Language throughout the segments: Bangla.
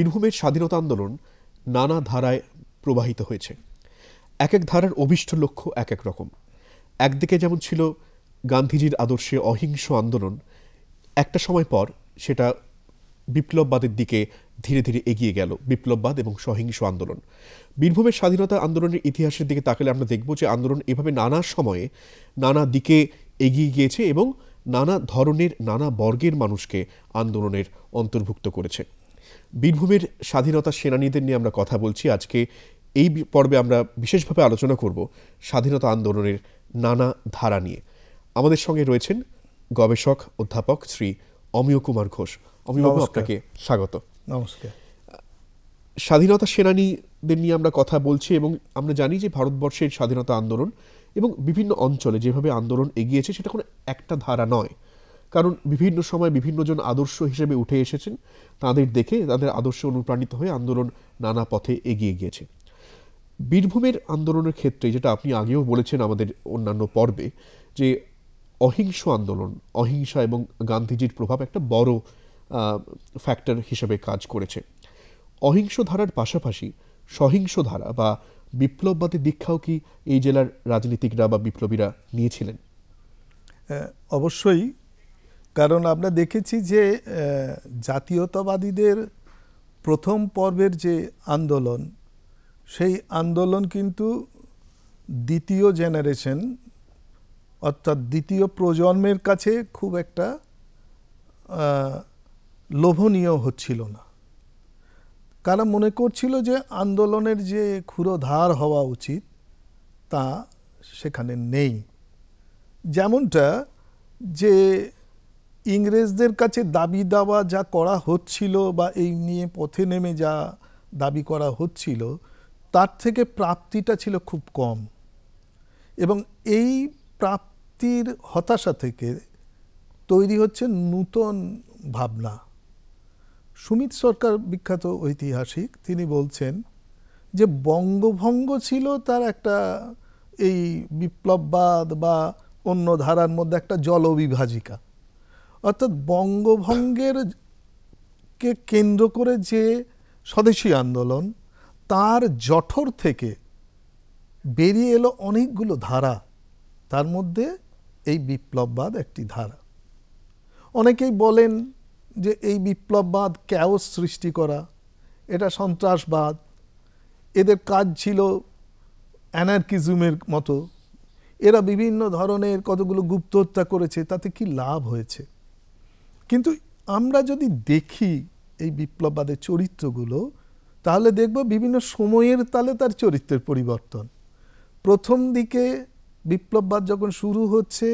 বীরভূমের স্বাধীনতা আন্দোলন নানা ধারায় প্রবাহিত হয়েছে এক এক ধারার অভিষ্ট লক্ষ্য এক এক রকম একদিকে যেমন ছিল গান্ধীজির আদর্শে অহিংস আন্দোলন একটা সময় পর সেটা বিপ্লববাদের দিকে ধীরে ধীরে এগিয়ে গেল বিপ্লববাদ এবং সহিংস আন্দোলন বীরভূমের স্বাধীনতা আন্দোলনের ইতিহাসের দিকে তাকালে আমরা দেখব যে আন্দোলন এভাবে নানা সময়ে নানা দিকে এগিয়ে গিয়েছে এবং নানা ধরনের নানা বর্গের মানুষকে আন্দোলনের অন্তর্ভুক্ত করেছে বীরভূমের স্বাধীনতা সেনানীদের নিয়ে আমরা কথা বলছি আজকে এই পর্বে আমরা বিশেষভাবে আলোচনা করব স্বাধীনতা আন্দোলনের নানা ধারা নিয়ে আমাদের সঙ্গে রয়েছেন গবেষক অধ্যাপক শ্রী অমিয় কুমার ঘোষ অমিয়বাবু আপনাকে স্বাগত নমস্কার স্বাধীনতা সেনানীদের নিয়ে আমরা কথা বলছি এবং আমরা জানি যে ভারতবর্ষের স্বাধীনতা আন্দোলন এবং বিভিন্ন অঞ্চলে যেভাবে আন্দোলন এগিয়েছে সেটা কোনো একটা ধারা নয় কারণ বিভিন্ন সময় বিভিন্নজন আদর্শ হিসেবে উঠে এসেছেন তাদের দেখে তাদের আদর্শে অনুপ্রাণিত হয়ে আন্দোলন নানা পথে এগিয়ে গিয়েছে বীরভূমের আন্দোলনের ক্ষেত্রে যেটা আপনি আগেও বলেছেন আমাদের অন্যান্য পর্বে যে অহিংস আন্দোলন অহিংসা এবং গান্ধীজির প্রভাব একটা বড় ফ্যাক্টর হিসেবে কাজ করেছে অহিংস ধারার পাশাপাশি সহিংস ধারা বা বিপ্লববাদী দীক্ষাও কি এই জেলার রাজনীতিকরা বা বিপ্লবীরা নিয়েছিলেন অবশ্যই কারণ আমরা দেখেছি যে জাতীয়তাবাদীদের প্রথম পর্বের যে আন্দোলন সেই আন্দোলন কিন্তু দ্বিতীয় জেনারেশন অর্থাৎ দ্বিতীয় প্রজন্মের কাছে খুব একটা লোভনীয় হচ্ছিল না কারা মনে করছিল যে আন্দোলনের যে ক্ষুরোধার হওয়া উচিত তা সেখানে নেই যেমনটা যে ইংরেজদের কাছে দাবি দাওয়া যা করা হচ্ছিল বা এই নিয়ে পথে নেমে যা দাবি করা হচ্ছিল তার থেকে প্রাপ্তিটা ছিল খুব কম এবং এই প্রাপ্তির হতাশা থেকে তৈরি হচ্ছে নূতন ভাবনা সুমিত সরকার বিখ্যাত ঐতিহাসিক তিনি বলছেন যে বঙ্গভঙ্গ ছিল তার একটা এই বিপ্লববাদ বা অন্য ধারার মধ্যে একটা জলবিভাজিকা অর্থাৎ বঙ্গভঙ্গের কে কেন্দ্র করে যে স্বদেশী আন্দোলন তার জঠর থেকে বেরিয়ে এলো অনেকগুলো ধারা তার মধ্যে এই বিপ্লববাদ একটি ধারা অনেকেই বলেন যে এই বিপ্লববাদ ক্যাওস সৃষ্টি করা এটা সন্ত্রাসবাদ এদের কাজ ছিল অ্যানার্কিজমের মতো এরা বিভিন্ন ধরনের কতগুলো গুপ্ত হত্যা করেছে তাতে কি লাভ হয়েছে কিন্তু আমরা যদি দেখি এই বিপ্লববাদের চরিত্রগুলো তাহলে দেখব বিভিন্ন সময়ের তালে তার চরিত্রের পরিবর্তন প্রথম দিকে বিপ্লববাদ যখন শুরু হচ্ছে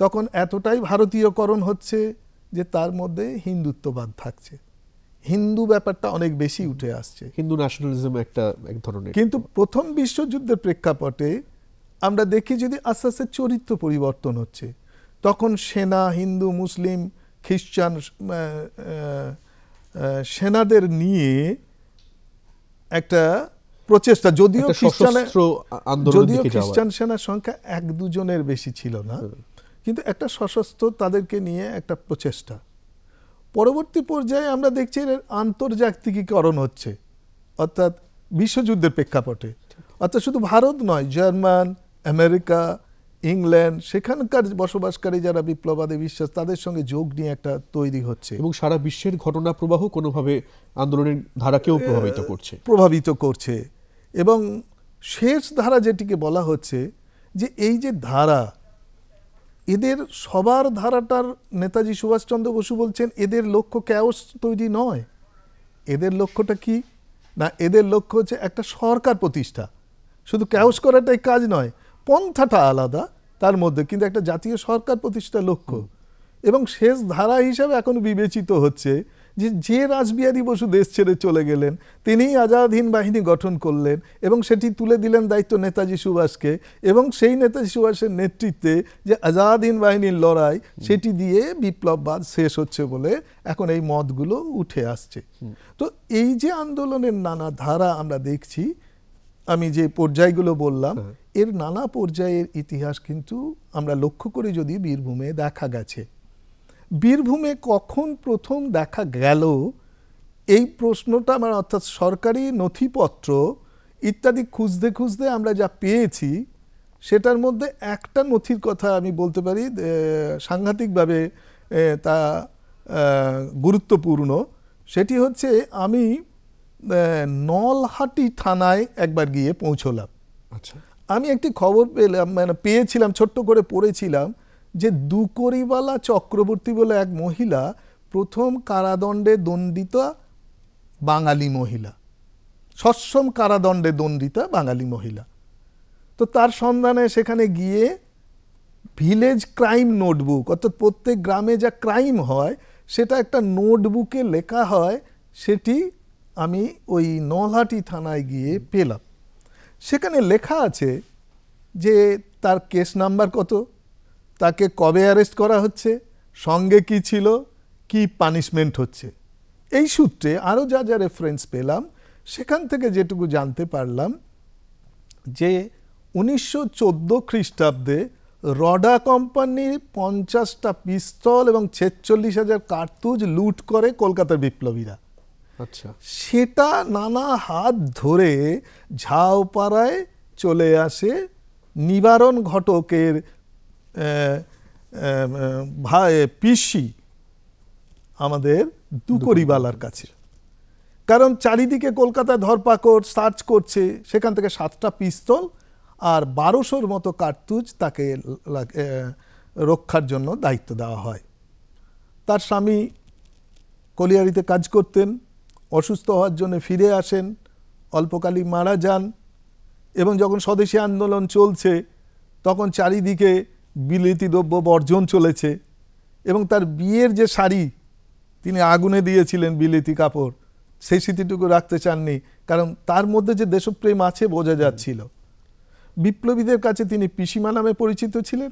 তখন এতটাই ভারতীয়করণ হচ্ছে যে তার মধ্যে হিন্দুত্ববাদ থাকছে হিন্দু ব্যাপারটা অনেক বেশি উঠে আসছে হিন্দু ন্যাশনালিজম একটা এক ধরনের কিন্তু প্রথম বিশ্বযুদ্ধের প্রেক্ষাপটে আমরা দেখি যদি আস্তে আস্তে চরিত্র পরিবর্তন হচ্ছে তখন সেনা হিন্দু মুসলিম খ্রিস্টান সেনাদের নিয়ে একটা প্রচেষ্টা যদিও যদিও খ্রিস্টান সেনার সংখ্যা এক দুজনের বেশি ছিল না কিন্তু একটা সশস্ত্র তাদেরকে নিয়ে একটা প্রচেষ্টা পরবর্তী পর্যায়ে আমরা দেখছি এর আন্তর্জাতিকীকরণ হচ্ছে অর্থাৎ বিশ্বযুদ্ধের প্রেক্ষাপটে অর্থাৎ শুধু ভারত নয় জার্মান আমেরিকা ইংল্যান্ড সেখানকার বসবাসকারী যারা বিপ্লবাদী বিশ্বাস তাদের সঙ্গে যোগ নিয়ে একটা তৈরি হচ্ছে এবং সারা বিশ্বের ঘটনা প্রবাহ কোনোভাবে আন্দোলনের ধারাকেও প্রভাবিত করছে প্রভাবিত করছে এবং শেষ ধারা যেটিকে বলা হচ্ছে যে এই যে ধারা এদের সবার ধারাটার নেতাজি সুভাষচন্দ্র বসু বলছেন এদের লক্ষ্য ক্যাওস তৈরি নয় এদের লক্ষ্যটা কি না এদের লক্ষ্য হচ্ছে একটা সরকার প্রতিষ্ঠা শুধু ক্যাওস করাটাই কাজ নয় পন্থাটা আলাদা তার মধ্যে কিন্তু একটা জাতীয় সরকার প্রতিষ্ঠা লক্ষ্য এবং শেষ ধারা হিসাবে এখন বিবেচিত হচ্ছে যে যে রাজবিহারী বসু দেশ ছেড়ে চলে গেলেন তিনিই আজাদহীন বাহিনী গঠন করলেন এবং সেটি তুলে দিলেন দায়িত্ব নেতাজি সুভাষকে এবং সেই নেতাজি সুভাষের নেতৃত্বে যে আজাদহীন বাহিনীর লড়াই সেটি দিয়ে বিপ্লববাদ শেষ হচ্ছে বলে এখন এই মতগুলো উঠে আসছে তো এই যে আন্দোলনের নানা ধারা আমরা দেখছি আমি যে পর্যায়গুলো বললাম হ্যাঁ। এর নানা পর্যায়ের ইতিহাস কিন্তু আমরা লক্ষ্য করে যদি বীরভূমে দেখা গেছে বীরভূমে কখন প্রথম দেখা গেল এই প্রশ্নটা আমার অর্থাৎ সরকারি নথিপত্র ইত্যাদি খুঁজতে খুঁজতে আমরা যা পেয়েছি সেটার মধ্যে একটা নথির কথা আমি বলতে পারি সাংঘাতিকভাবে তা গুরুত্বপূর্ণ সেটি হচ্ছে আমি নলহাটি থানায় একবার গিয়ে পৌঁছলাম আচ্ছা আমি একটি খবর পেলাম মানে পেয়েছিলাম ছোট্ট করে পড়েছিলাম যে দুকরিওয়ালা চক্রবর্তী বলে এক মহিলা প্রথম কারাদণ্ডে দণ্ডিতা বাঙালি মহিলা সশ্রম কারাদণ্ডে দণ্ডিতা বাঙালি মহিলা তো তার সন্ধানে সেখানে গিয়ে ভিলেজ ক্রাইম নোটবুক অর্থাৎ প্রত্যেক গ্রামে যা ক্রাইম হয় সেটা একটা নোটবুকে লেখা হয় সেটি আমি ওই নলহাটি থানায় গিয়ে পেলাম সেখানে লেখা আছে যে তার কেস নাম্বার কত তাকে কবে অ্যারেস্ট করা হচ্ছে সঙ্গে কি ছিল কি পানিশমেন্ট হচ্ছে এই সূত্রে আরও যা যা রেফারেন্স পেলাম সেখান থেকে যেটুকু জানতে পারলাম যে উনিশশো চোদ্দো খ্রিস্টাব্দে রডা কোম্পানির পঞ্চাশটা পিস্তল এবং ছেচল্লিশ হাজার কার্তুজ লুট করে কলকাতার বিপ্লবীরা আচ্ছা সেটা নানা হাত ধরে ঝাউপাড়ায় চলে আসে নিবারণ ঘটকের ভাই পিসি আমাদের দুকরিবালার কাছে কারণ চারিদিকে কলকাতায় ধরপাকড় সার্চ করছে সেখান থেকে সাতটা পিস্তল আর বারোশোর মতো কার্তুজ তাকে রক্ষার জন্য দায়িত্ব দেওয়া হয় তার স্বামী কলিয়ারিতে কাজ করতেন অসুস্থ হওয়ার জন্য ফিরে আসেন অল্পকালই মারা যান এবং যখন স্বদেশী আন্দোলন চলছে তখন চারিদিকে বিলিতি দ্রব্য বর্জন চলেছে এবং তার বিয়ের যে শাড়ি তিনি আগুনে দিয়েছিলেন বিলিতি কাপড় সেই স্মৃতিটুকু রাখতে চাননি কারণ তার মধ্যে যে দেশপ্রেম আছে বোঝা যাচ্ছিল বিপ্লবীদের কাছে তিনি পিসিমা নামে পরিচিত ছিলেন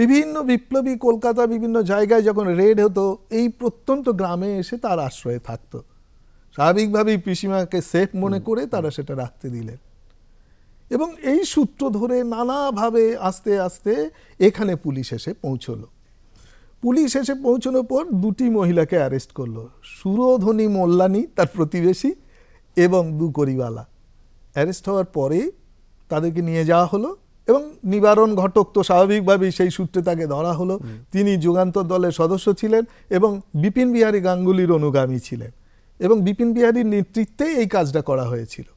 বিভিন্ন বিপ্লবী কলকাতা বিভিন্ন জায়গায় যখন রেড হতো এই প্রত্যন্ত গ্রামে এসে তার আশ্রয়ে থাকতো স্বাভাবিকভাবেই পিসিমাকে সেফ মনে করে তারা সেটা রাখতে দিলেন এবং এই সূত্র ধরে নানাভাবে আস্তে আস্তে এখানে পুলিশ এসে পৌঁছলো পুলিশ এসে পৌঁছানোর পর দুটি মহিলাকে অ্যারেস্ট করলো সুরধনী মোল্লানি তার প্রতিবেশী এবং দু করিওয়ালা অ্যারেস্ট হওয়ার পরে তাদেরকে নিয়ে যাওয়া হলো এবং নিবারণ ঘটক তো স্বাভাবিকভাবেই সেই সূত্রে তাকে ধরা হলো তিনি যুগান্তর দলের সদস্য ছিলেন এবং বিপিন বিহারী গাঙ্গুলির অনুগামী ছিলেন এবং বিপিন বিহারীর নেতৃত্বে এই কাজটা করা হয়েছিল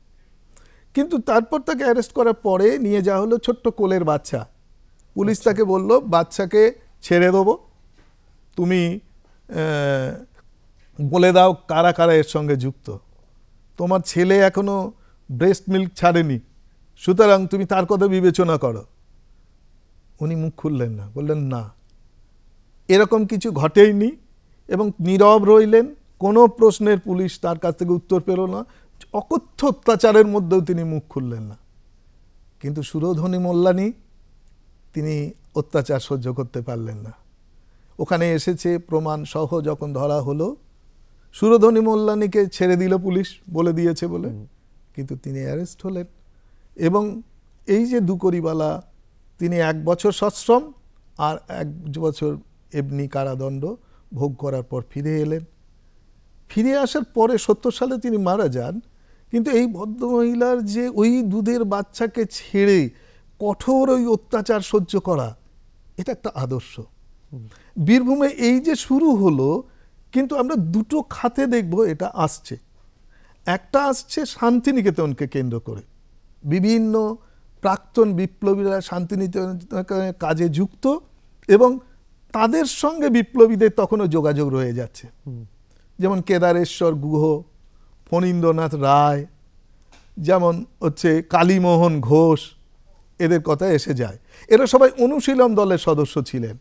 কিন্তু তারপর তাকে অ্যারেস্ট করার পরে নিয়ে যাওয়া হলো ছোট্ট কোলের বাচ্চা পুলিশ আচ্ছা। তাকে বলল বাচ্চাকে ছেড়ে দেবো তুমি বলে দাও কারা কারা এর সঙ্গে যুক্ত তোমার ছেলে এখনও ব্রেস্ট মিল্ক ছাড়েনি সুতরাং তুমি তার কথা বিবেচনা করো উনি মুখ খুললেন না বললেন না এরকম কিছু ঘটেইনি এবং নীরব রইলেন কোনো প্রশ্নের পুলিশ তার কাছ থেকে উত্তর পেল না অকথ্য অত্যাচারের মধ্যেও তিনি মুখ খুললেন না কিন্তু সুরধনী মোল্লানি তিনি অত্যাচার সহ্য করতে পারলেন না ওখানে এসেছে প্রমাণ সহ যখন ধরা হলো সুরধনী মোল্লানিকে ছেড়ে দিল পুলিশ বলে দিয়েছে বলে কিন্তু তিনি অ্যারেস্ট হলেন এবং এই যে দুকরিবালা তিনি এক বছর সশ্রম আর এক বছর এমনি কারাদণ্ড ভোগ করার পর ফিরে এলেন ফিরে আসার পরে সত্তর সালে তিনি মারা যান কিন্তু এই ভদ্রমহিলার যে ওই দুধের বাচ্চাকে ছেড়ে কঠোর ওই অত্যাচার সহ্য করা এটা একটা আদর্শ বীরভূমে এই যে শুরু হলো কিন্তু আমরা দুটো খাতে দেখব এটা আসছে একটা আসছে শান্তিনিকেতনকে কেন্দ্র করে বিভিন্ন প্রাক্তন বিপ্লবীরা শান্তিনিকেতন কাজে যুক্ত এবং তাদের সঙ্গে বিপ্লবীদের তখনও যোগাযোগ রয়ে যাচ্ছে যেমন কেদারেশ্বর গুহ ফণীন্দ্রনাথ রায় যেমন হচ্ছে কালীমোহন ঘোষ এদের কথা এসে যায় এরা সবাই অনুশীলন দলের সদস্য ছিলেন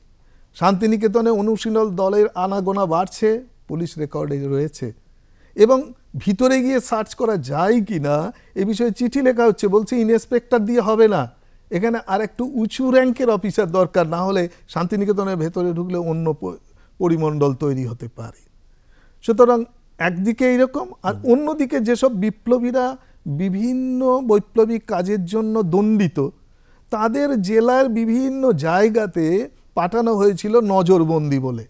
শান্তিনিকেতনে অনুশীলন দলের আনাগোনা বাড়ছে পুলিশ রেকর্ডে রয়েছে এবং ভিতরে গিয়ে সার্চ করা যায় কি না এ বিষয়ে চিঠি লেখা হচ্ছে বলছে ইন্সপেক্টর দিয়ে হবে না এখানে আর একটু উঁচু র্যাঙ্কের অফিসার দরকার না হলে শান্তিনিকেতনের ভেতরে ঢুকলে অন্য পরিমণ্ডল তৈরি হতে পারে সুতরাং একদিকে এইরকম আর অন্যদিকে যেসব বিপ্লবীরা বিভিন্ন বৈপ্লবিক কাজের জন্য দণ্ডিত তাদের জেলার বিভিন্ন জায়গাতে পাঠানো হয়েছিল নজরবন্দি বলে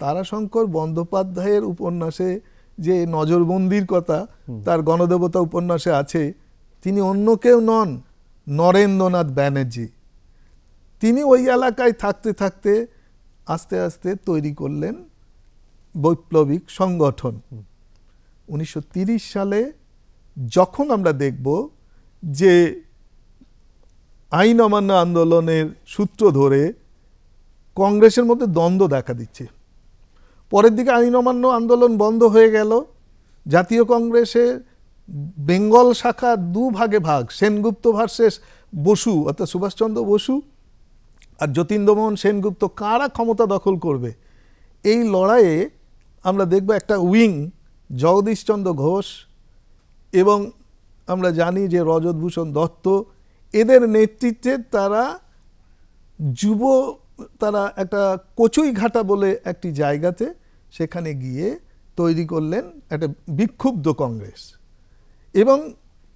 তারাশঙ্কর বন্দ্যোপাধ্যায়ের উপন্যাসে যে নজরবন্দির কথা তার গণদেবতা উপন্যাসে আছে তিনি অন্য কেউ নন নরেন্দ্রনাথ ব্যানার্জি তিনি ওই এলাকায় থাকতে থাকতে আস্তে আস্তে তৈরি করলেন বৈপ্লবিক সংগঠন উনিশশো সালে যখন আমরা দেখব যে আইন অমান্য আন্দোলনের সূত্র ধরে কংগ্রেসের মধ্যে দ্বন্দ্ব দেখা দিচ্ছে পরের দিকে আইন অমান্য আন্দোলন বন্ধ হয়ে গেল জাতীয় কংগ্রেসের বেঙ্গল শাখা দুভাগে ভাগ সেনগুপ্ত ভার্সেস বসু অর্থাৎ সুভাষচন্দ্র বসু আর যতীন্দ্রমোহন সেনগুপ্ত কারা ক্ষমতা দখল করবে এই লড়াইয়ে আমরা দেখব একটা উইং জগদীশচন্দ্র ঘোষ এবং আমরা জানি যে রজতভূষণ দত্ত এদের নেতৃত্বে তারা যুব তারা একটা কচুইঘাটা বলে একটি জায়গাতে সেখানে গিয়ে তৈরি করলেন একটা বিক্ষুব্ধ কংগ্রেস এবং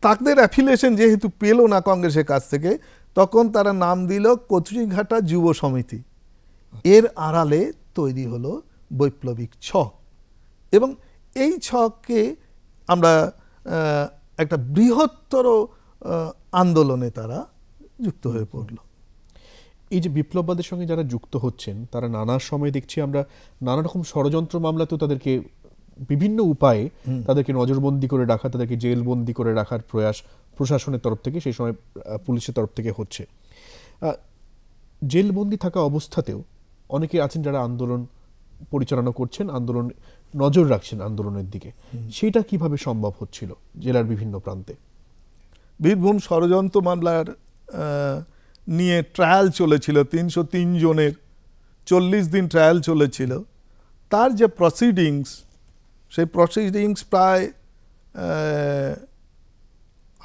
তাদের অ্যাফিলিয়েশন যেহেতু পেল না কংগ্রেসের কাছ থেকে তখন তারা নাম দিল কচুরিঘাটা যুব সমিতি এর আড়ালে তৈরি হলো বৈপ্লবিক ছক এবং এই ছককে আমরা একটা বৃহত্তর আন্দোলনে তারা যুক্ত হয়ে পড়ল এই যে বিপ্লববাদের সঙ্গে যারা যুক্ত হচ্ছেন তারা নানা সময় দেখছি আমরা নানা রকম ষড়যন্ত্র মামলাতেও তাদেরকে বিভিন্ন উপায়ে তাদেরকে নজরবন্দি করে রাখা তাদেরকে জেলবন্দি করে রাখার প্রয়াস প্রশাসনের তরফ থেকে সেই সময় পুলিশের তরফ থেকে হচ্ছে জেলবন্দি থাকা অবস্থাতেও অনেকে আছেন যারা আন্দোলন পরিচালনা করছেন আন্দোলন নজর রাখছেন আন্দোলনের দিকে সেটা কিভাবে সম্ভব হচ্ছিল জেলার বিভিন্ন প্রান্তে বীরভূম ষড়যন্ত্র মামলার নিয়ে ট্রায়াল চলেছিল তিনশো জনের চল্লিশ দিন ট্রায়াল চলেছিল তার যে প্রসিডিংস সেই প্রসিডিংস প্রায়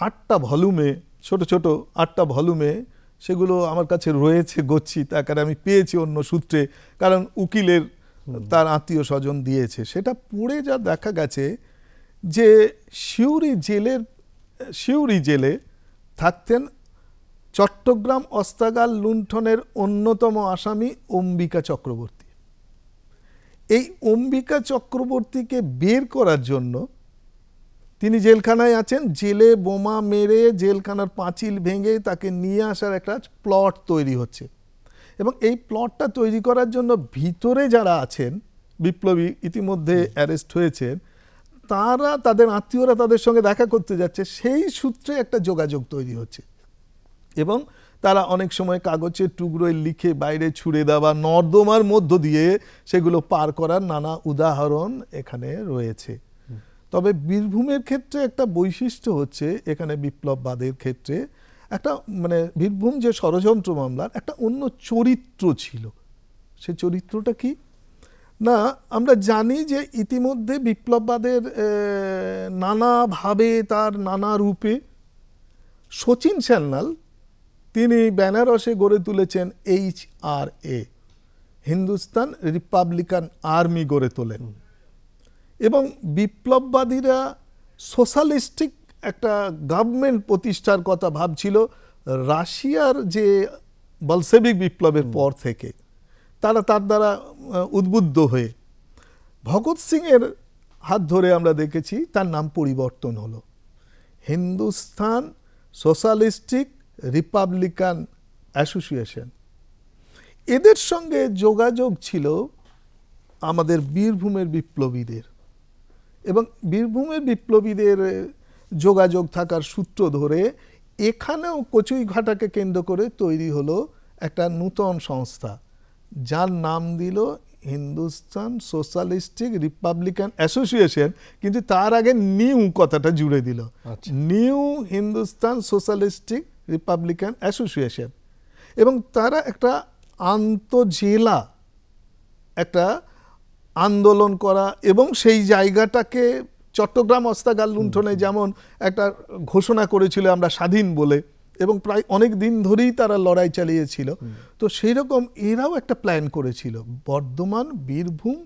আটটা ভলিউমে ছোট ছোট আটটা ভলিউমে সেগুলো আমার কাছে রয়েছে গচ্ছিত আকারে আমি পেয়েছি অন্য সূত্রে কারণ উকিলের তার আত্মীয় স্বজন দিয়েছে সেটা পড়ে যা দেখা গেছে যে সিউড়ি জেলের সিউড়ি জেলে থাকতেন চট্টগ্রাম অস্তাগার লুণ্ঠনের অন্যতম আসামি অম্বিকা চক্রবর্তী এই অম্বিকা চক্রবর্তীকে বের করার জন্য তিনি জেলখানায় আছেন জেলে বোমা মেরে জেলখানার পাঁচিল ভেঙে তাকে নিয়ে আসার একটা প্লট তৈরি হচ্ছে এবং এই প্লটটা তৈরি করার জন্য ভিতরে যারা আছেন বিপ্লবী ইতিমধ্যে অ্যারেস্ট হয়েছেন তারা তাদের আত্মীয়রা তাদের সঙ্গে দেখা করতে যাচ্ছে সেই সূত্রে একটা যোগাযোগ তৈরি হচ্ছে এবং তারা অনেক সময় কাগজের টুকরোয় লিখে বাইরে ছুড়ে দেওয়া নর্দমার মধ্য দিয়ে সেগুলো পার করার নানা উদাহরণ এখানে রয়েছে তবে বীরভূমের ক্ষেত্রে একটা বৈশিষ্ট্য হচ্ছে এখানে বিপ্লববাদের ক্ষেত্রে একটা মানে বীরভূম যে ষড়যন্ত্র মামলার একটা অন্য চরিত্র ছিল সে চরিত্রটা কি না আমরা জানি যে ইতিমধ্যে বিপ্লববাদের নানাভাবে তার নানা রূপে সচিন স্যান্নাল তিনি বেনারসে গড়ে তুলেছেন H R A Hindustan Republican Army গড়ে তোলেন এবং বিপ্লববাদীরা সোশ্যালিস্টিক একটা গভর্নমেন্ট প্রতিষ্ঠার কথা ভাবছিল রাশিয়ার যে বলসেভিক বিপ্লবের পর থেকে তারা তার দ্বারা উদ্বুদ্ধ হয়ে ভগৎ সিংয়ের হাত ধরে আমরা দেখেছি তার নাম পরিবর্তন হলো হিন্দুস্থান সোশ্যালিস্টিক রিপাবলিকান অ্যাসোসিয়েশন এদের সঙ্গে যোগাযোগ ছিল আমাদের বীরভূমের বিপ্লবীদের এবং বীরভূমের বিপ্লবীদের যোগাযোগ থাকার সূত্র ধরে এখানেও কচুইঘাটাকে কেন্দ্র করে তৈরি হলো একটা নূতন সংস্থা যার নাম দিল হিন্দুস্তান সোশ্যালিস্টিক রিপাবলিকান অ্যাসোসিয়েশন কিন্তু তার আগে নিউ কথাটা জুড়ে দিল আচ্ছা। New Hindustan Socialistic Republican Association এবং তারা একটা আন্তঃজেলা একটা আন্দোলন করা এবং সেই জায়গাটাকে চট্টগ্রাম অস্তাগাল লুণ্ঠনে যেমন একটা ঘোষণা করেছিল আমরা স্বাধীন বলে এবং প্রায় অনেক দিন ধরেই তারা লড়াই চালিয়েছিল তো সেই রকম এরাও একটা প্ল্যান করেছিল বর্ধমান বীরভূম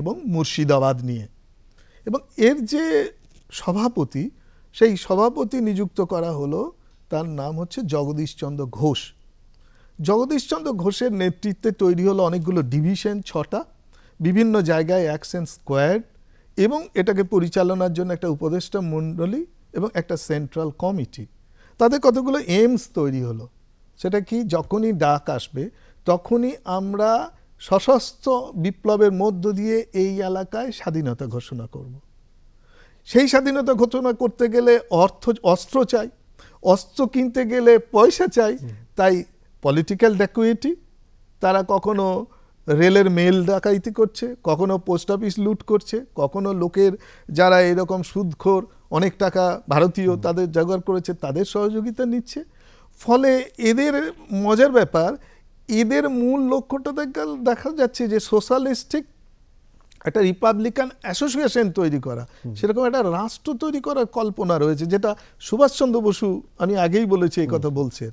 এবং মুর্শিদাবাদ নিয়ে এবং এর যে সভাপতি সেই সভাপতি নিযুক্ত করা হলো তার নাম হচ্ছে জগদীশচন্দ্র ঘোষ জগদীশচন্দ্র ঘোষের নেতৃত্বে তৈরি হলো অনেকগুলো ডিভিশন ছটা বিভিন্ন জায়গায় অ্যাকশন স্কোয়ার এবং এটাকে পরিচালনার জন্য একটা উপদেষ্টা মণ্ডলী এবং একটা সেন্ট্রাল কমিটি তাদের কতগুলো এমস তৈরি হলো সেটা কি যখনই ডাক আসবে তখনই আমরা সশস্ত্র বিপ্লবের মধ্য দিয়ে এই এলাকায় স্বাধীনতা ঘোষণা করব। সেই স্বাধীনতা ঘোষণা করতে গেলে অর্থ অস্ত্র চাই অস্ত্র কিনতে গেলে পয়সা চাই তাই পলিটিক্যাল ডেকুইটি তারা কখনো রেলের মেল ডাকাইতি করছে কখনো পোস্ট অফিস লুট করছে কখনো লোকের যারা এরকম সুদখোর অনেক টাকা ভারতীয় তাদের জোগাড় করেছে তাদের সহযোগিতা নিচ্ছে ফলে এদের মজার ব্যাপার এদের মূল লক্ষ্যটা দেখা যাচ্ছে যে সোশ্যালিস্টিক একটা রিপাবলিকান অ্যাসোসিয়েশন তৈরি করা সেরকম একটা রাষ্ট্র তৈরি করার কল্পনা রয়েছে যেটা সুভাষচন্দ্র বসু আমি আগেই বলেছি এই কথা বলছেন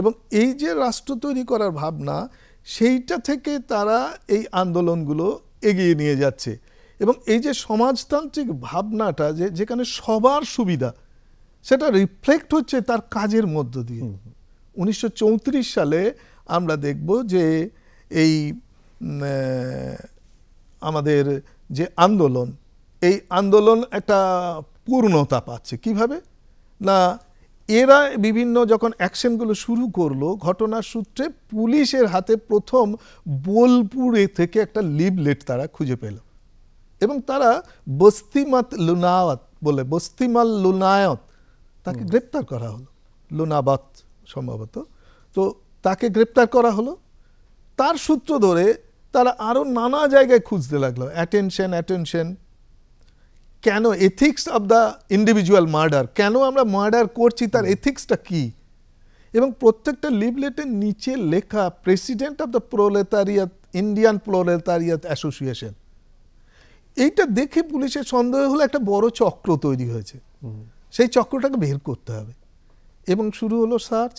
এবং এই যে রাষ্ট্র তৈরি করার ভাবনা সেইটা থেকে তারা এই আন্দোলনগুলো এগিয়ে নিয়ে যাচ্ছে এবং এই যে সমাজতান্ত্রিক ভাবনাটা যে যেখানে সবার সুবিধা সেটা রিফ্লেক্ট হচ্ছে তার কাজের মধ্য দিয়ে উনিশশো সালে আমরা দেখব যে এই আমাদের যে আন্দোলন এই আন্দোলন একটা পূর্ণতা পাচ্ছে কিভাবে না এরা বিভিন্ন যখন অ্যাকশনগুলো শুরু করলো ঘটনার সূত্রে পুলিশের হাতে প্রথম বোলপুরে থেকে একটা লিভলেট তারা খুঁজে পেল এবং তারা বস্তিমাত লোনাওয়াত বলে বস্তিমাল লুনায়ত তাকে গ্রেপ্তার করা হলো লুনাবাত সম্ভবত তো তাকে গ্রেপ্তার করা হলো তার সূত্র ধরে তারা আরও নানা জায়গায় খুঁজতে লাগলো অ্যাটেনশন অ্যাটেনশন কেন ethics of the individual murder কেন আমরা মার্ডার করছি তার এথিক্সটা কি এবং প্রত্যেকটা লিবলেটের নিচে লেখা president of the proletariat Indian proletariat association এইটা দেখে পুলিশের সন্দেহ হলে একটা বড় চক্র তৈরি হয়েছে সেই চক্রটাকে বের করতে হবে এবং শুরু হলো সার্চ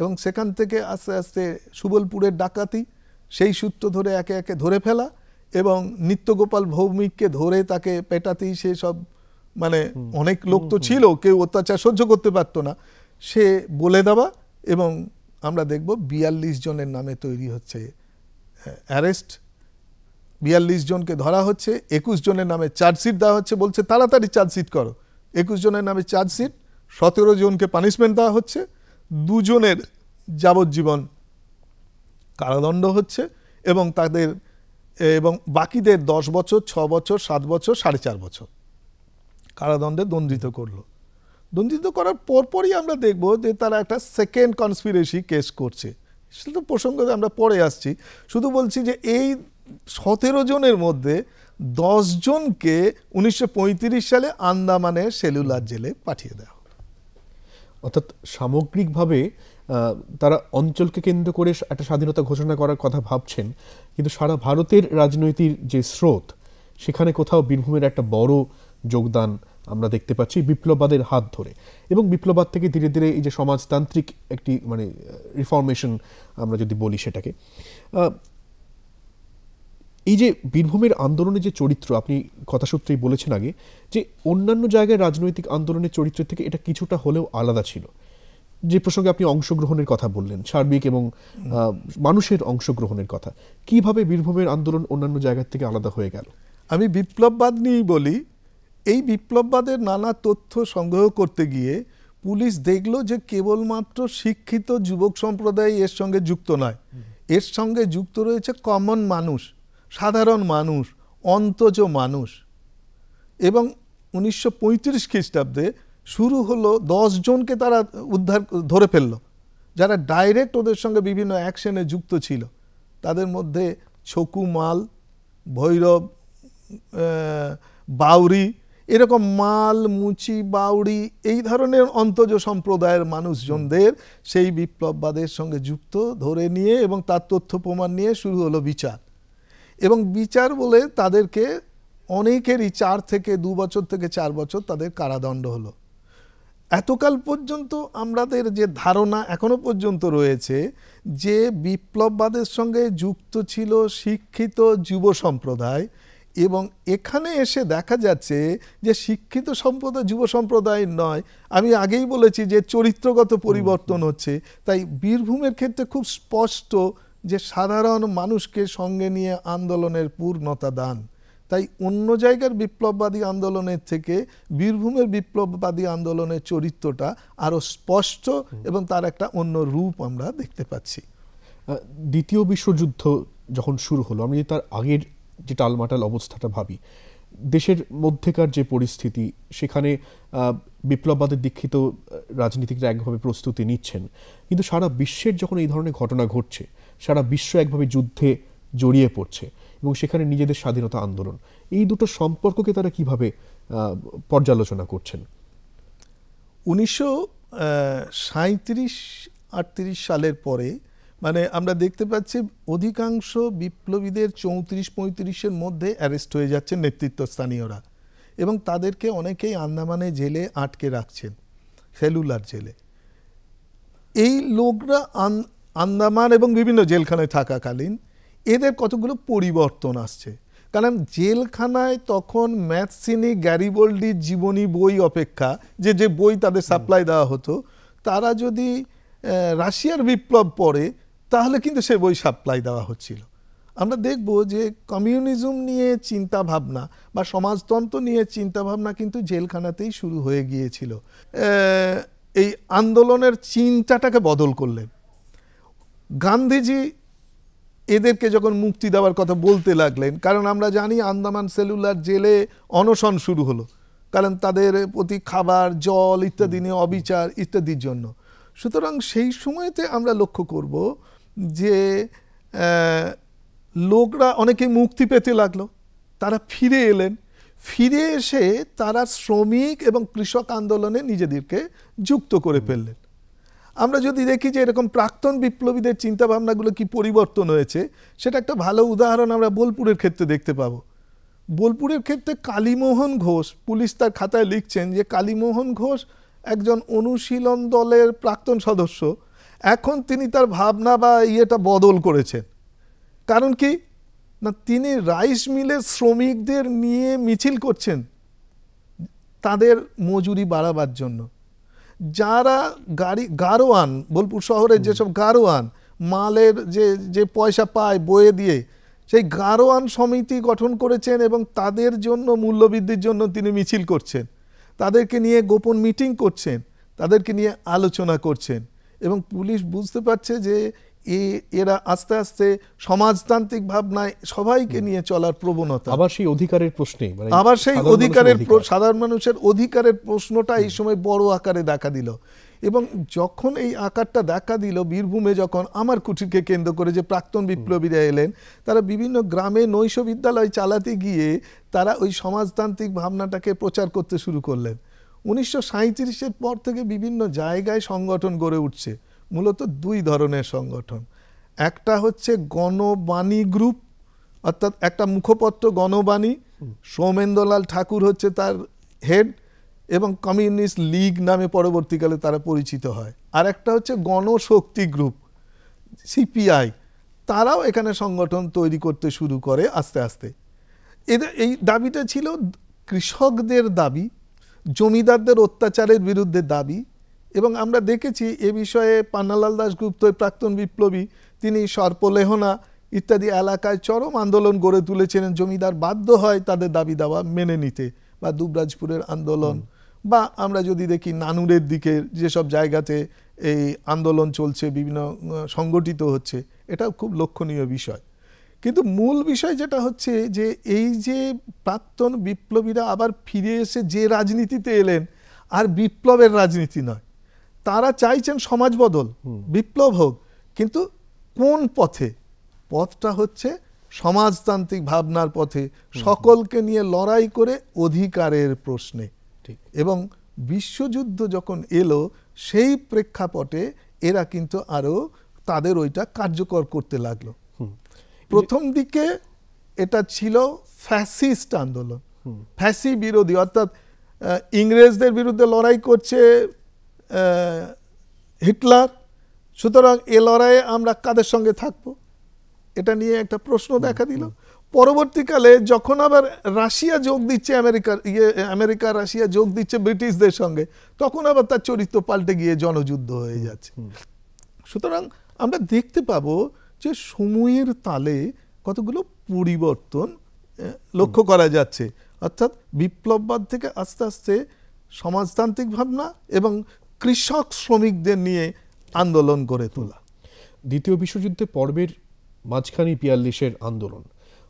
এবং সেখান থেকে আস্তে আস্তে সুবলপুরের ডাকাতি সেই সূত্র ধরে একে একে ধরে ফেলা এবং নিত্যগোপাল ভৌমিককে ধরে তাকে পেটাতেই সে সব মানে অনেক লোক তো ছিল কেউ অত্যাচার সহ্য করতে পারতো না সে বলে দেওয়া এবং আমরা দেখব বিয়াল্লিশ জনের নামে তৈরি হচ্ছে অ্যারেস্ট বিয়াল্লিশ জনকে ধরা হচ্ছে একুশ জনের নামে চার্জশিট দেওয়া হচ্ছে বলছে তাড়াতাড়ি চার্জশিট করো একুশ জনের নামে চার্জশিট সতেরো জনকে পানিশমেন্ট দেওয়া হচ্ছে দুজনের যাবজ্জীবন কারাদণ্ড হচ্ছে এবং তাদের এবং বাকিদের দশ বছর ছ বছর সাত বছর সাড়ে চার বছর কারাদণ্ডে দণ্ডিত করলো দণ্ডিত করার পরপরই আমরা দেখব যে তারা একটা সেকেন্ড কনসপিরেসি কেস করছে সেটা তো প্রসঙ্গে আমরা পরে আসছি শুধু বলছি যে এই সতেরো জনের মধ্যে দশজনকে উনিশশো সালে আন্দামানের সেলুলার জেলে পাঠিয়ে দেওয়া অর্থাৎ সামগ্রিকভাবে তারা অঞ্চলকে কেন্দ্র করে একটা স্বাধীনতা ঘোষণা করার কথা ভাবছেন কিন্তু সারা ভারতের রাজনৈতিক যে স্রোত সেখানে কোথাও বীরভূমের একটা বড় যোগদান আমরা দেখতে পাচ্ছি বিপ্লবাদের হাত ধরে এবং বিপ্লবাদ থেকে ধীরে ধীরে এই যে সমাজতান্ত্রিক একটি মানে রিফর্মেশন আমরা যদি বলি সেটাকে এই যে বীরভূমের আন্দোলনের যে চরিত্র আপনি কথা সূত্রেই বলেছেন আগে যে অন্যান্য জায়গায় রাজনৈতিক আন্দোলনের চরিত্রের থেকে এটা কিছুটা হলেও আলাদা ছিল যে প্রসঙ্গে আপনি অংশগ্রহণের কথা বললেন সার্বিক এবং মানুষের অংশগ্রহণের কথা কিভাবে বীরভূমের আন্দোলন অন্যান্য জায়গার থেকে আলাদা হয়ে গেল আমি বিপ্লববাদ নিয়েই বলি এই বিপ্লববাদের নানা তথ্য সংগ্রহ করতে গিয়ে পুলিশ দেখলো যে কেবলমাত্র শিক্ষিত যুবক সম্প্রদায় এর সঙ্গে যুক্ত নয় এর সঙ্গে যুক্ত রয়েছে কমন মানুষ সাধারণ মানুষ অন্তজ মানুষ এবং উনিশশো পঁয়ত্রিশ খ্রিস্টাব্দে শুরু হলো জনকে তারা উদ্ধার ধরে ফেলল যারা ডাইরেক্ট ওদের সঙ্গে বিভিন্ন অ্যাকশনে যুক্ত ছিল তাদের মধ্যে ছকু মাল ভৈরব বাউরি এরকম মাল মুচি বাউরি এই ধরনের অন্তজ সম্প্রদায়ের মানুষজনদের সেই বিপ্লববাদের সঙ্গে যুক্ত ধরে নিয়ে এবং তার তথ্য প্রমাণ নিয়ে শুরু হলো বিচার এবং বিচার বলে তাদেরকে অনেকেরই চার থেকে দু বছর থেকে চার বছর তাদের কারাদণ্ড হলো এতকাল পর্যন্ত আমাদের যে ধারণা এখনো পর্যন্ত রয়েছে যে বিপ্লববাদের সঙ্গে যুক্ত ছিল শিক্ষিত যুব সম্প্রদায় এবং এখানে এসে দেখা যাচ্ছে যে শিক্ষিত সম্প্রদায় যুব সম্প্রদায় নয় আমি আগেই বলেছি যে চরিত্রগত পরিবর্তন হচ্ছে তাই বীরভূমের ক্ষেত্রে খুব স্পষ্ট যে সাধারণ মানুষকে সঙ্গে নিয়ে আন্দোলনের পূর্ণতা দান তাই অন্য জায়গার বিপ্লববাদী আন্দোলনের থেকে বীরভূমের বিপ্লববাদী আন্দোলনের চরিত্রটা আরও স্পষ্ট এবং তার একটা অন্য রূপ আমরা দেখতে পাচ্ছি দ্বিতীয় বিশ্বযুদ্ধ যখন শুরু হলো আমি তার আগের যে টালমাটাল অবস্থাটা ভাবি দেশের মধ্যেকার যে পরিস্থিতি সেখানে বিপ্লববাদের দীক্ষিত রাজনীতিকরা একভাবে প্রস্তুতি নিচ্ছেন কিন্তু সারা বিশ্বের যখন এই ধরনের ঘটনা ঘটছে সারা বিশ্ব একভাবে যুদ্ধে জড়িয়ে পড়ছে এবং সেখানে নিজেদের স্বাধীনতা আন্দোলন এই দুটো সম্পর্ককে তারা কিভাবে পর্যালোচনা করছেন উনিশশো সাঁত্রিশ আটত্রিশ সালের পরে মানে আমরা দেখতে পাচ্ছি অধিকাংশ বিপ্লবীদের চৌত্রিশ পঁয়ত্রিশের মধ্যে অ্যারেস্ট হয়ে যাচ্ছে নেতৃত্বস্থানীয়রা এবং তাদেরকে অনেকেই আন্দামানে জেলে আটকে রাখছেন সেলুলার জেলে এই লোকরা আন্দামান এবং বিভিন্ন জেলখানায় থাকাকালীন এদের কতগুলো পরিবর্তন আসছে কারণ জেলখানায় তখন ম্যাথসিনি গ্যারিবোল্ডি জীবনী বই অপেক্ষা যে যে বই তাদের সাপ্লাই দেওয়া হতো তারা যদি রাশিয়ার বিপ্লব পড়ে তাহলে কিন্তু সে বই সাপ্লাই দেওয়া হচ্ছিল আমরা দেখব যে কমিউনিজম নিয়ে চিন্তা ভাবনা বা সমাজতন্ত্র নিয়ে চিন্তা ভাবনা কিন্তু জেলখানাতেই শুরু হয়ে গিয়েছিল এই আন্দোলনের চিন্তাটাকে বদল করলেন গান্ধীজি এদেরকে যখন মুক্তি দেওয়ার কথা বলতে লাগলেন কারণ আমরা জানি আন্দামান সেলুলার জেলে অনশন শুরু হলো কারণ তাদের প্রতি খাবার জল ইত্যাদি নিয়ে অবিচার ইত্যাদির জন্য সুতরাং সেই সময়তে আমরা লক্ষ্য করব যে লোকরা অনেকে মুক্তি পেতে লাগলো তারা ফিরে এলেন ফিরে এসে তারা শ্রমিক এবং কৃষক আন্দোলনে নিজেদেরকে যুক্ত করে ফেললেন আমরা যদি দেখি যে এরকম প্রাক্তন বিপ্লবীদের চিন্তাভাবনাগুলো কি পরিবর্তন হয়েছে সেটা একটা ভালো উদাহরণ আমরা বোলপুরের ক্ষেত্রে দেখতে পাবো বোলপুরের ক্ষেত্রে কালীমোহন ঘোষ পুলিশ তার খাতায় লিখছেন যে কালীমোহন ঘোষ একজন অনুশীলন দলের প্রাক্তন সদস্য এখন তিনি তার ভাবনা বা ইয়েটা বদল করেছেন কারণ কি না তিনি রাইস মিলের শ্রমিকদের নিয়ে মিছিল করছেন তাদের মজুরি বাড়াবার জন্য যারা গাড়ি গারোয়ান বোলপুর শহরের যেসব গারোয়ান মালের যে যে পয়সা পায় বয়ে দিয়ে সেই গারোয়ান সমিতি গঠন করেছেন এবং তাদের জন্য মূল্যবৃদ্ধির জন্য তিনি মিছিল করছেন তাদেরকে নিয়ে গোপন মিটিং করছেন তাদেরকে নিয়ে আলোচনা করছেন এবং পুলিশ বুঝতে পারছে যে এরা আস্তে আস্তে সমাজতান্ত্রিক ভাবনায় সবাইকে নিয়ে চলার প্রবণতা আবার সেই অধিকারের প্রশ্নে মানে আবার সেই অধিকারের সাধারণ মানুষের অধিকারের প্রশ্নটা এই সময় বড় আকারে দেখা দিল এবং যখন এই আকারটা দেখা দিল বীরভূমে যখন আমার কুঠিরকে কেন্দ্র করে যে প্রাক্তন বিপ্লবীরা এলেন তারা বিভিন্ন গ্রামে নৈশ বিদ্যালয় চালাতে গিয়ে তারা ওই সমাজতান্ত্রিক ভাবনাটাকে প্রচার করতে শুরু করলেন উনিশশো সাঁত্রিশের পর থেকে বিভিন্ন জায়গায় সংগঠন গড়ে উঠছে মূলত দুই ধরনের সংগঠন একটা হচ্ছে গণবাণী গ্রুপ অর্থাৎ একটা মুখপত্র গণবাণী সৌমেন্দ্রলাল ঠাকুর হচ্ছে তার হেড এবং কমিউনিস্ট লীগ নামে পরবর্তীকালে তারা পরিচিত হয় আর একটা হচ্ছে গণশক্তি গ্রুপ সিপিআই তারাও এখানে সংগঠন তৈরি করতে শুরু করে আস্তে আস্তে এদের এই দাবিটা ছিল কৃষকদের দাবি জমিদারদের অত্যাচারের বিরুদ্ধে দাবি এবং আমরা দেখেছি এ বিষয়ে পান্নালাল দাসগুপ্ত প্রাক্তন বিপ্লবী তিনি সর্পলেহনা ইত্যাদি এলাকায় চরম আন্দোলন গড়ে তুলেছিলেন জমিদার বাধ্য হয় তাদের দাবি দাওয়া মেনে নিতে বা দুবরাজপুরের আন্দোলন বা আমরা যদি দেখি নানুরের দিকে যেসব জায়গাতে এই আন্দোলন চলছে বিভিন্ন সংগঠিত হচ্ছে এটাও খুব লক্ষণীয় বিষয় কিন্তু মূল বিষয় যেটা হচ্ছে যে এই যে প্রাক্তন বিপ্লবীরা আবার ফিরে এসে যে রাজনীতিতে এলেন আর বিপ্লবের রাজনীতি নয় তারা চাইছেন সমাজ বদল বিপ্লব হোক কিন্তু কোন পথে পথটা হচ্ছে সমাজতান্ত্রিক ভাবনার পথে সকলকে নিয়ে লড়াই করে অধিকারের প্রশ্নে ঠিক এবং বিশ্বযুদ্ধ যখন এলো সেই প্রেক্ষাপটে এরা কিন্তু আরও তাদের ওইটা কার্যকর করতে লাগলো প্রথম দিকে এটা ছিল ফ্যাসিস্ট আন্দোলন ফ্যাসি বিরোধী অর্থাৎ ইংরেজদের বিরুদ্ধে লড়াই করছে হিটলার সুতরাং এ লড়াইয়ে আমরা কাদের সঙ্গে থাকব এটা নিয়ে একটা প্রশ্ন দেখা দিল পরবর্তীকালে যখন আবার রাশিয়া যোগ দিচ্ছে আমেরিকার ইয়ে আমেরিকা রাশিয়া যোগ দিচ্ছে ব্রিটিশদের সঙ্গে তখন আবার তার চরিত্র পাল্টে গিয়ে জনযুদ্ধ হয়ে যাচ্ছে সুতরাং আমরা দেখতে পাবো যে সময়ের তালে কতগুলো পরিবর্তন লক্ষ্য করা যাচ্ছে অর্থাৎ বিপ্লববাদ থেকে আস্তে আস্তে সমাজতান্ত্রিক ভাবনা এবং কৃষক শ্রমিকদের নিয়ে আন্দোলন করে তোলা দ্বিতীয় বিশ্বযুদ্ধে পর্বের মাঝখানে পিয়াল্লিশের আন্দোলন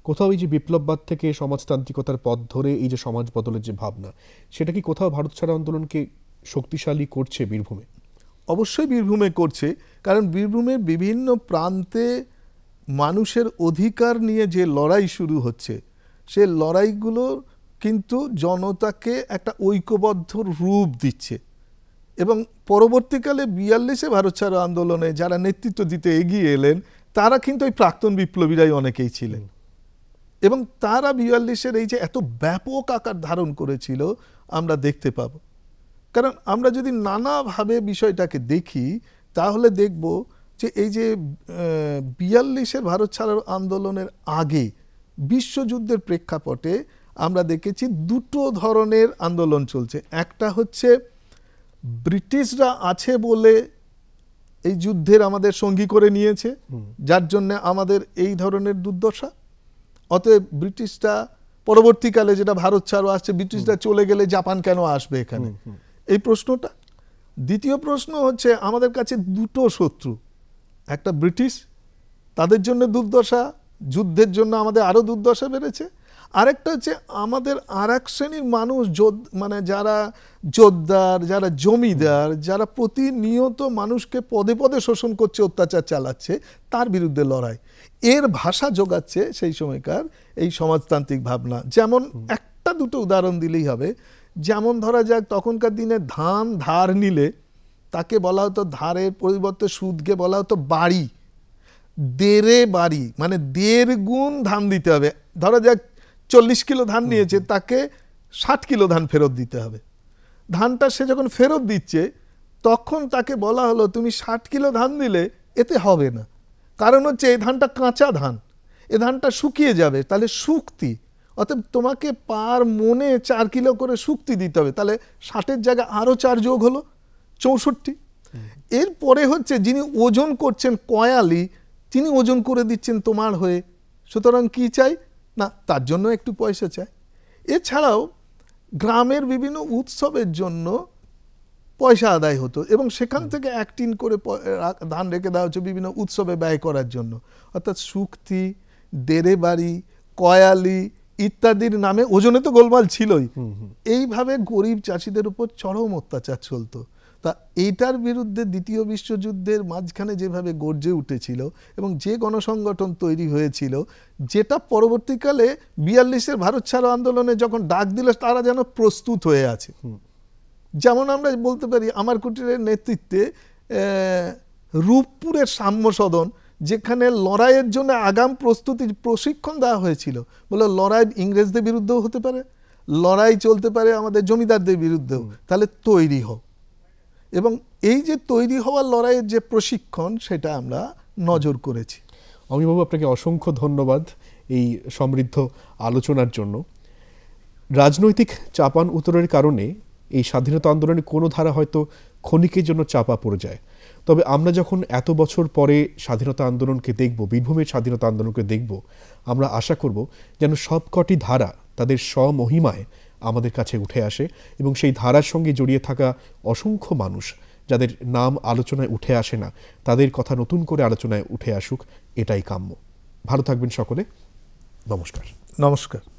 কোথাও এই যে বিপ্লববাদ থেকে সমাজতান্ত্রিকতার পথ ধরে এই যে সমাজ বদলের যে ভাবনা সেটা কি কোথাও ভারত ছাড়া আন্দোলনকে শক্তিশালী করছে বীরভূমে অবশ্যই বীরভূমে করছে কারণ বীরভূমের বিভিন্ন প্রান্তে মানুষের অধিকার নিয়ে যে লড়াই শুরু হচ্ছে সে লড়াইগুলো কিন্তু জনতাকে একটা ঐক্যবদ্ধ রূপ দিচ্ছে এবং পরবর্তীকালে বিয়াল্লিশে ভারত ছাড়ো আন্দোলনে যারা নেতৃত্ব দিতে এগিয়ে এলেন তারা কিন্তু ওই প্রাক্তন বিপ্লবীরাই অনেকেই ছিলেন এবং তারা বিয়াল্লিশের এই যে এত ব্যাপক আকার ধারণ করেছিল আমরা দেখতে পাব কারণ আমরা যদি নানাভাবে বিষয়টাকে দেখি তাহলে দেখব যে এই যে বিয়াল্লিশের ভারত ছাড়ার আন্দোলনের আগে বিশ্বযুদ্ধের প্রেক্ষাপটে আমরা দেখেছি দুটো ধরনের আন্দোলন চলছে একটা হচ্ছে ব্রিটিশরা আছে বলে এই যুদ্ধের আমাদের সঙ্গী করে নিয়েছে যার জন্য আমাদের এই ধরনের দুর্দশা অতএব ব্রিটিশরা পরবর্তীকালে যেটা ভারত ছাড়ো আসছে ব্রিটিশরা চলে গেলে জাপান কেন আসবে এখানে এই প্রশ্নটা দ্বিতীয় প্রশ্ন হচ্ছে আমাদের কাছে দুটো শত্রু একটা ব্রিটিশ তাদের জন্য দুর্দশা যুদ্ধের জন্য আমাদের আরও দুর্দশা বেড়েছে আরেকটা হচ্ছে আমাদের আর এক শ্রেণীর মানুষ মানে যারা জোদ্দার যারা জমিদার যারা প্রতিনিয়ত মানুষকে পদে পদে শোষণ করছে অত্যাচার চালাচ্ছে তার বিরুদ্ধে লড়াই এর ভাষা যোগাচ্ছে সেই সময়কার এই সমাজতান্ত্রিক ভাবনা যেমন একটা দুটো উদাহরণ দিলেই হবে যেমন ধরা যাক তখনকার দিনে ধান ধার নিলে তাকে বলা হতো ধারের পরিবর্তে সুদকে বলা হতো বাড়ি দেড়ে বাড়ি মানে দেড় গুণ ধান দিতে হবে ধরা যাক চল্লিশ কিলো ধান নিয়েছে তাকে ষাট কিলো ধান ফেরত দিতে হবে ধানটা সে যখন ফেরত দিচ্ছে তখন তাকে বলা হলো তুমি ষাট কিলো ধান দিলে এতে হবে না কারণ হচ্ছে এই ধানটা কাঁচা ধান এ ধানটা শুকিয়ে যাবে তাহলে শুক্তি অতএব তোমাকে পার মনে চার কিলো করে শুক্তি দিতে হবে তাহলে ষাটের জায়গায় আরও চার যোগ হলো চৌষট্টি এরপরে হচ্ছে যিনি ওজন করছেন কয়ালি তিনি ওজন করে দিচ্ছেন তোমার হয়ে সুতরাং কি চাই না তার জন্য একটু পয়সা চায় এছাড়াও গ্রামের বিভিন্ন উৎসবের জন্য পয়সা আদায় হতো এবং সেখান থেকে অ্যাক্টিন করে ধান রেখে দেওয়া হচ্ছে বিভিন্ন উৎসবে ব্যয় করার জন্য অর্থাৎ সুক্তি দেরে বাড়ি কয়ালি ইত্যাদির নামে ওজনে তো গোলমাল ছিলই এইভাবে গরিব চাষিদের উপর চরম অত্যাচার চলতো তা এইটার বিরুদ্ধে দ্বিতীয় বিশ্বযুদ্ধের মাঝখানে যেভাবে গর্জে উঠেছিল এবং যে গণসংগঠন তৈরি হয়েছিল যেটা পরবর্তীকালে বিয়াল্লিশের ভারত ছাড়ো আন্দোলনে যখন ডাক দিল তারা যেন প্রস্তুত হয়ে আছে যেমন আমরা বলতে পারি আমার কুটিরের নেতৃত্বে রূপপুরের সাম্য সদন যেখানে লড়াইয়ের জন্য আগাম প্রস্তুতির প্রশিক্ষণ দেওয়া হয়েছিল বলে লড়াই ইংরেজদের বিরুদ্ধেও হতে পারে লড়াই চলতে পারে আমাদের জমিদারদের বিরুদ্ধেও তাহলে তৈরি হোক এবং এই যে তৈরি হওয়ার লড়াইয়ের যে প্রশিক্ষণ সেটা আমরা নজর করেছি অমিবাবু আপনাকে অসংখ্য ধন্যবাদ এই সমৃদ্ধ আলোচনার জন্য রাজনৈতিক চাপান উত্তরের কারণে এই স্বাধীনতা আন্দোলনে কোনো ধারা হয়তো ক্ষণিকের জন্য চাপা পড়ে যায় তবে আমরা যখন এত বছর পরে স্বাধীনতা আন্দোলনকে দেখব বীরভূমের স্বাধীনতা আন্দোলনকে দেখব আমরা আশা করব যেন সবকটি ধারা তাদের স্বমহিমায় আমাদের কাছে উঠে আসে এবং সেই ধারার সঙ্গে জড়িয়ে থাকা অসংখ্য মানুষ যাদের নাম আলোচনায় উঠে আসে না তাদের কথা নতুন করে আলোচনায় উঠে আসুক এটাই কাম্য ভালো থাকবেন সকলে নমস্কার নমস্কার